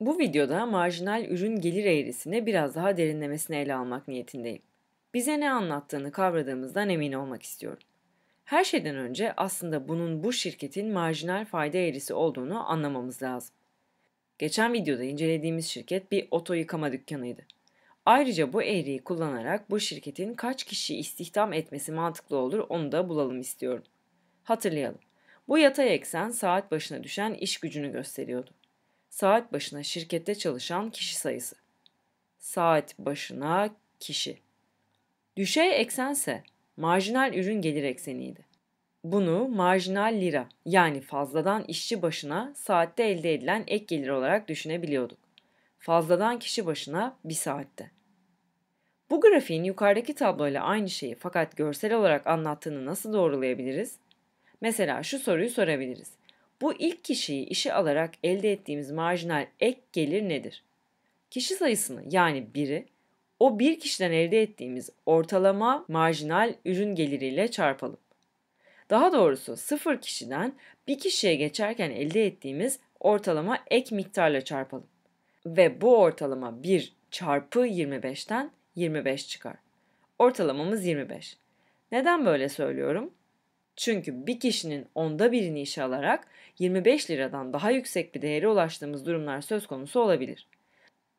Bu videoda marjinal ürün gelir eğrisine biraz daha derinlemesine ele almak niyetindeyim. Bize ne anlattığını kavradığımızdan emin olmak istiyorum. Her şeyden önce aslında bunun bu şirketin marjinal fayda eğrisi olduğunu anlamamız lazım. Geçen videoda incelediğimiz şirket bir oto yıkama dükkanıydı. Ayrıca bu eğriyi kullanarak bu şirketin kaç kişi istihdam etmesi mantıklı olur onu da bulalım istiyorum. Hatırlayalım. Bu yatay eksen saat başına düşen iş gücünü gösteriyordu. Saat başına şirkette çalışan kişi sayısı. Saat başına kişi. Düşey eksense marjinal ürün gelir ekseniydi. Bunu marjinal lira yani fazladan işçi başına saatte elde edilen ek gelir olarak düşünebiliyorduk. Fazladan kişi başına bir saatte. Bu grafiğin yukarıdaki tabloyla aynı şeyi fakat görsel olarak anlattığını nasıl doğrulayabiliriz? Mesela şu soruyu sorabiliriz. Bu ilk kişiyi işe alarak elde ettiğimiz marjinal ek gelir nedir? Kişi sayısını yani biri o bir kişiden elde ettiğimiz ortalama marjinal ürün geliriyle çarpalım. Daha doğrusu sıfır kişiden bir kişiye geçerken elde ettiğimiz ortalama ek miktarla çarpalım. Ve bu ortalama 1 çarpı 25'ten 25 çıkar. Ortalamamız 25. Neden böyle söylüyorum? Çünkü bir kişinin onda birini işe alarak 25 liradan daha yüksek bir değere ulaştığımız durumlar söz konusu olabilir.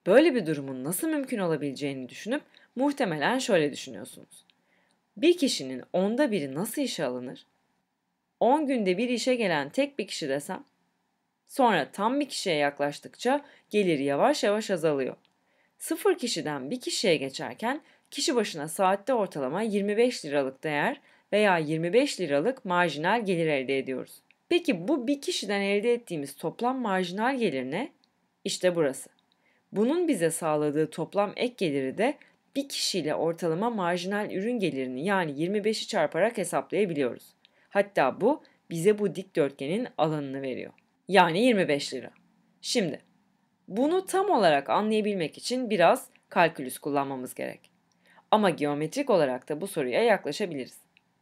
Böyle bir durumun nasıl mümkün olabileceğini düşünüp muhtemelen şöyle düşünüyorsunuz. Bir kişinin onda biri nasıl işe alınır? 10 günde bir işe gelen tek bir kişi desem, sonra tam bir kişiye yaklaştıkça gelir yavaş yavaş azalıyor. Sıfır kişiden bir kişiye geçerken kişi başına saatte ortalama 25 liralık değer veya 25 liralık marjinal gelir elde ediyoruz. Peki bu bir kişiden elde ettiğimiz toplam marjinal gelir ne? İşte burası. Bunun bize sağladığı toplam ek geliri de bir kişiyle ortalama marjinal ürün gelirini yani 25'i çarparak hesaplayabiliyoruz. Hatta bu bize bu dikdörtgenin alanını veriyor. Yani 25 lira. Şimdi bunu tam olarak anlayabilmek için biraz kalkülüs kullanmamız gerek. Ama geometrik olarak da bu soruya yaklaşabiliriz.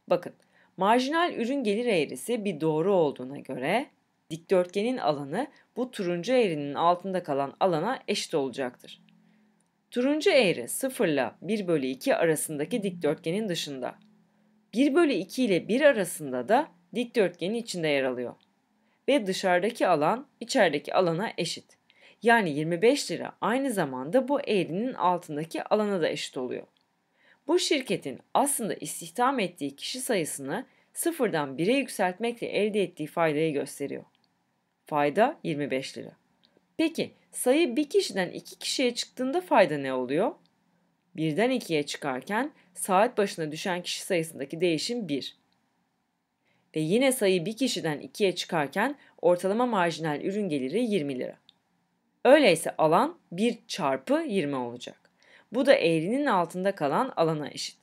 Bakın marjinal ürün gelir eğrisi bir doğru olduğuna göre dikdörtgenin alanı bu turuncu eğrinin altında kalan alana eşit olacaktır. Turuncu eğri 0 ile 1 bölü 2 arasındaki dikdörtgenin dışında. 1 bölü 2 ile 1 arasında da dikdörtgenin içinde yer alıyor. Ve dışarıdaki alan içerideki alana eşit. Yani 25 lira aynı zamanda bu eğrinin altındaki alana da eşit oluyor. Bu şirketin aslında istihdam ettiği kişi sayısını sıfırdan bire yükseltmekle elde ettiği faydayı gösteriyor. Fayda 25 lira. Peki sayı bir kişiden iki kişiye çıktığında fayda ne oluyor? Birden ikiye çıkarken saat başına düşen kişi sayısındaki değişim 1. Ve yine sayı bir kişiden ikiye çıkarken ortalama marjinal ürün geliri 20 lira. Öyleyse alan 1 çarpı 20 olacak. Bu da eğrinin altında kalan alana eşit.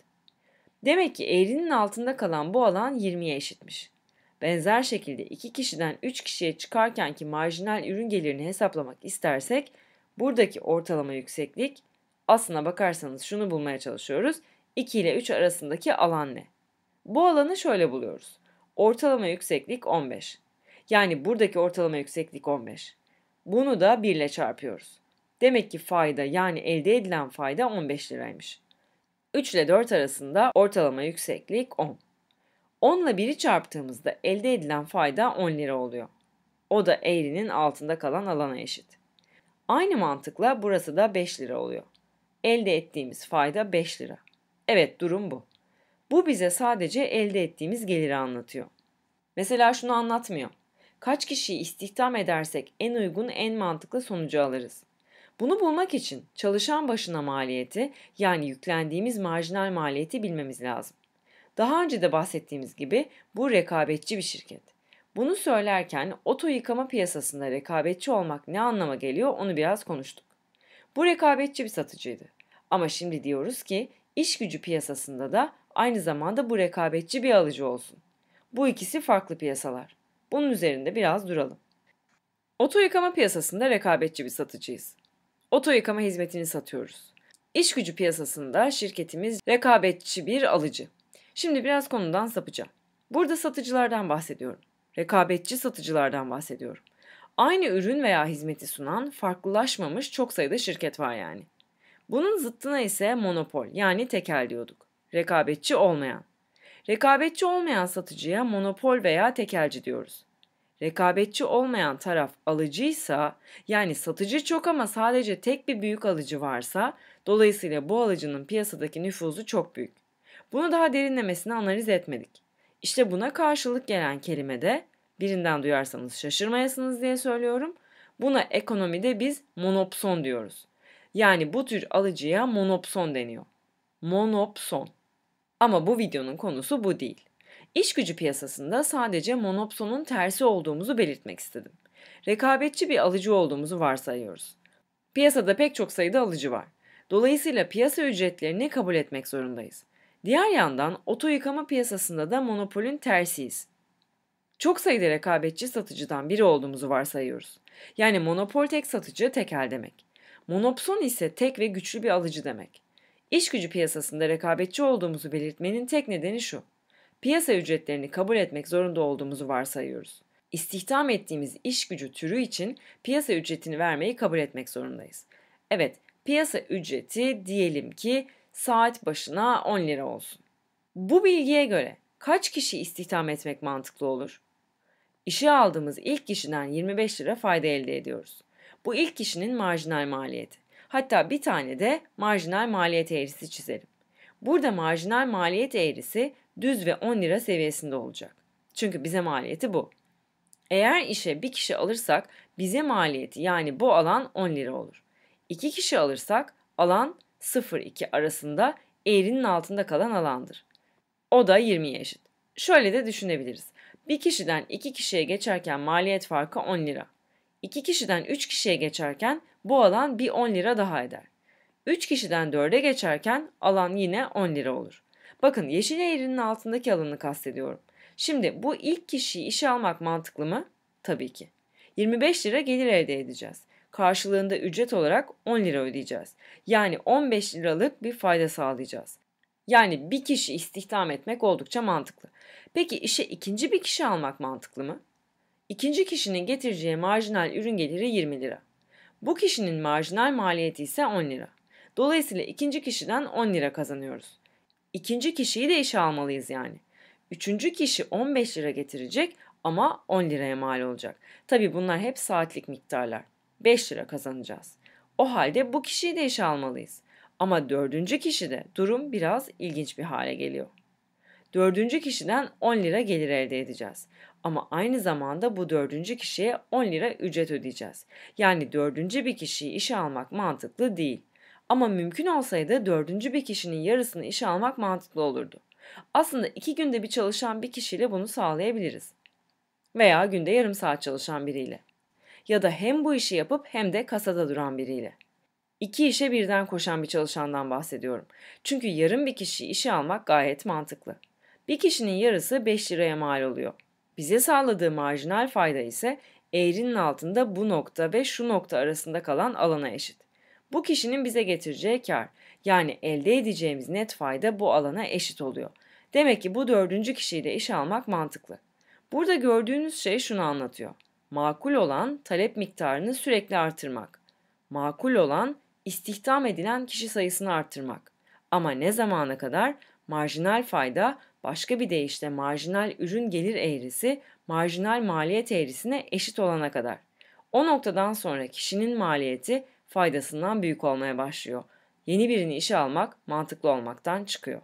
Demek ki eğrinin altında kalan bu alan 20'ye eşitmiş. Benzer şekilde iki kişiden 3 kişiye çıkarkenki marjinal ürün gelirini hesaplamak istersek buradaki ortalama yükseklik aslına bakarsanız şunu bulmaya çalışıyoruz. 2 ile 3 arasındaki alan ne? Bu alanı şöyle buluyoruz. Ortalama yükseklik 15. Yani buradaki ortalama yükseklik 15. Bunu da 1 ile çarpıyoruz. Demek ki fayda yani elde edilen fayda 15 liraymış. 3 ile 4 arasında ortalama yükseklik 10. 10 ile 1'i çarptığımızda elde edilen fayda 10 lira oluyor. O da eğrinin altında kalan alana eşit. Aynı mantıkla burası da 5 lira oluyor. Elde ettiğimiz fayda 5 lira. Evet durum bu. Bu bize sadece elde ettiğimiz geliri anlatıyor. Mesela şunu anlatmıyor. Kaç kişiyi istihdam edersek en uygun en mantıklı sonucu alırız. Bunu bulmak için çalışan başına maliyeti yani yüklendiğimiz marjinal maliyeti bilmemiz lazım. Daha önce de bahsettiğimiz gibi bu rekabetçi bir şirket. Bunu söylerken oto yıkama piyasasında rekabetçi olmak ne anlama geliyor onu biraz konuştuk. Bu rekabetçi bir satıcıydı. Ama şimdi diyoruz ki iş gücü piyasasında da aynı zamanda bu rekabetçi bir alıcı olsun. Bu ikisi farklı piyasalar. Bunun üzerinde biraz duralım. Oto yıkama piyasasında rekabetçi bir satıcıyız. Oto yıkama hizmetini satıyoruz. İş gücü piyasasında şirketimiz rekabetçi bir alıcı. Şimdi biraz konudan sapacağım. Burada satıcılardan bahsediyorum. Rekabetçi satıcılardan bahsediyorum. Aynı ürün veya hizmeti sunan farklılaşmamış çok sayıda şirket var yani. Bunun zıttına ise monopol yani tekel diyorduk. Rekabetçi olmayan. Rekabetçi olmayan satıcıya monopol veya tekelci diyoruz rekabetçi olmayan taraf alıcıysa yani satıcı çok ama sadece tek bir büyük alıcı varsa dolayısıyla bu alıcının piyasadaki nüfuzu çok büyük. Bunu daha derinlemesine analiz etmedik. İşte buna karşılık gelen kelime de birinden duyarsanız şaşırmayasınız diye söylüyorum. Buna ekonomide biz monopson diyoruz. Yani bu tür alıcıya monopson deniyor. Monopson. Ama bu videonun konusu bu değil. İş gücü piyasasında sadece monopsonun tersi olduğumuzu belirtmek istedim. Rekabetçi bir alıcı olduğumuzu varsayıyoruz. Piyasada pek çok sayıda alıcı var. Dolayısıyla piyasa ücretlerini kabul etmek zorundayız. Diğer yandan oto yıkama piyasasında da monopolün tersiyiz. Çok sayıda rekabetçi satıcıdan biri olduğumuzu varsayıyoruz. Yani monopol tek satıcı tekel demek. Monopson ise tek ve güçlü bir alıcı demek. İş gücü piyasasında rekabetçi olduğumuzu belirtmenin tek nedeni şu piyasa ücretlerini kabul etmek zorunda olduğumuzu varsayıyoruz. İstihdam ettiğimiz iş gücü türü için piyasa ücretini vermeyi kabul etmek zorundayız. Evet, piyasa ücreti diyelim ki saat başına 10 lira olsun. Bu bilgiye göre kaç kişi istihdam etmek mantıklı olur? İşe aldığımız ilk kişiden 25 lira fayda elde ediyoruz. Bu ilk kişinin marjinal maliyeti. Hatta bir tane de marjinal maliyet eğrisi çizelim. Burada marjinal maliyet eğrisi düz ve 10 lira seviyesinde olacak. Çünkü bize maliyeti bu. Eğer işe bir kişi alırsak bize maliyeti yani bu alan 10 lira olur. İki kişi alırsak alan 0-2 arasında eğrinin altında kalan alandır. O da 20'ye eşit. Şöyle de düşünebiliriz. Bir kişiden iki kişiye geçerken maliyet farkı 10 lira. İki kişiden üç kişiye geçerken bu alan bir 10 lira daha eder. 3 kişiden 4'e geçerken alan yine 10 lira olur. Bakın yeşil eğrinin altındaki alanı kastediyorum. Şimdi bu ilk kişiyi işe almak mantıklı mı? Tabii ki. 25 lira gelir elde edeceğiz. Karşılığında ücret olarak 10 lira ödeyeceğiz. Yani 15 liralık bir fayda sağlayacağız. Yani bir kişi istihdam etmek oldukça mantıklı. Peki işe ikinci bir kişi almak mantıklı mı? İkinci kişinin getireceği marjinal ürün geliri 20 lira. Bu kişinin marjinal maliyeti ise 10 lira. Dolayısıyla ikinci kişiden 10 lira kazanıyoruz. İkinci kişiyi de işe almalıyız yani. Üçüncü kişi 15 lira getirecek ama 10 liraya mal olacak. Tabi bunlar hep saatlik miktarlar. 5 lira kazanacağız. O halde bu kişiyi de işe almalıyız. Ama dördüncü kişide durum biraz ilginç bir hale geliyor. Dördüncü kişiden 10 lira gelir elde edeceğiz. Ama aynı zamanda bu dördüncü kişiye 10 lira ücret ödeyeceğiz. Yani dördüncü bir kişiyi işe almak mantıklı değil. Ama mümkün olsaydı dördüncü bir kişinin yarısını işe almak mantıklı olurdu. Aslında iki günde bir çalışan bir kişiyle bunu sağlayabiliriz. Veya günde yarım saat çalışan biriyle. Ya da hem bu işi yapıp hem de kasada duran biriyle. İki işe birden koşan bir çalışandan bahsediyorum. Çünkü yarım bir kişiyi işe almak gayet mantıklı. Bir kişinin yarısı 5 liraya mal oluyor. Bize sağladığı marjinal fayda ise eğrinin altında bu nokta ve şu nokta arasında kalan alana eşit. Bu kişinin bize getireceği kar yani elde edeceğimiz net fayda bu alana eşit oluyor. Demek ki bu dördüncü kişiyi de işe almak mantıklı. Burada gördüğünüz şey şunu anlatıyor. Makul olan talep miktarını sürekli artırmak. Makul olan istihdam edilen kişi sayısını artırmak. Ama ne zamana kadar? Marjinal fayda, başka bir deyişle marjinal ürün gelir eğrisi, marjinal maliyet eğrisine eşit olana kadar. O noktadan sonra kişinin maliyeti faydasından büyük olmaya başlıyor. Yeni birini işe almak mantıklı olmaktan çıkıyor.